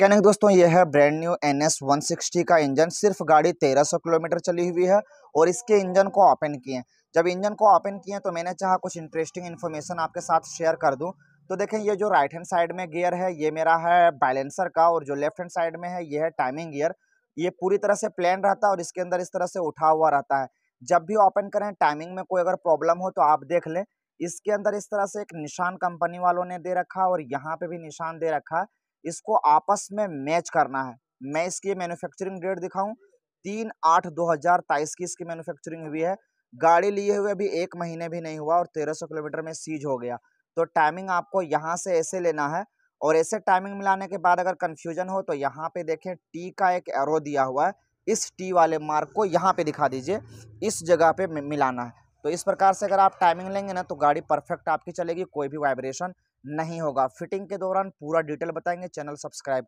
कहने के दोस्तों यह है brand new N S one sixty का इंजन सिर्फ गाड़ी तेरह सौ किलोमीटर चली हुई है और इसके इंजन को ओपन किए जब इंजन को ओपन किए तो मैंने चाहा कुछ इंटरेस्टिंग इन्फॉर्मेशन आपके साथ शेयर कर दूं तो देखें ये जो राइट हैंड साइड में गियर है ये मेरा है बैलेंसर का और जो लेफ्ट हैंड साइड में है ये है टाइमिंग गियर ये पूरी तरह से प्लान रहता है और इसके अंदर इस तरह से उठा हुआ रहता है जब भी ओपन करें टाइमिंग में कोई अगर प्रॉब्लम हो तो आप देख लें इसके अंदर इस तरह से एक निशान कंपनी वालों ने दे रखा और यहाँ पे भी निशान दे रखा है इसको आपस में मैच करना है मैं इसकी मैन्युफैक्चरिंग डेट दिखाऊं तीन आठ दो हजार तेईस की इसकी मैन्युफैक्चरिंग हुई है गाड़ी लिए हुए अभी एक महीने भी नहीं हुआ और तेरह सौ किलोमीटर में सीज हो गया तो टाइमिंग आपको यहाँ से ऐसे लेना है और ऐसे टाइमिंग मिलाने के बाद अगर कन्फ्यूजन हो तो यहाँ पे देखें टी का एक एरो दिया हुआ है इस टी वाले मार्क को यहाँ पे दिखा दीजिए इस जगह पे मिलाना है तो इस प्रकार से अगर आप टाइमिंग लेंगे ना तो गाड़ी परफेक्ट आपकी चलेगी कोई भी वाइब्रेशन नहीं होगा फिटिंग के दौरान पूरा डिटेल बताएंगे चैनल सब्सक्राइब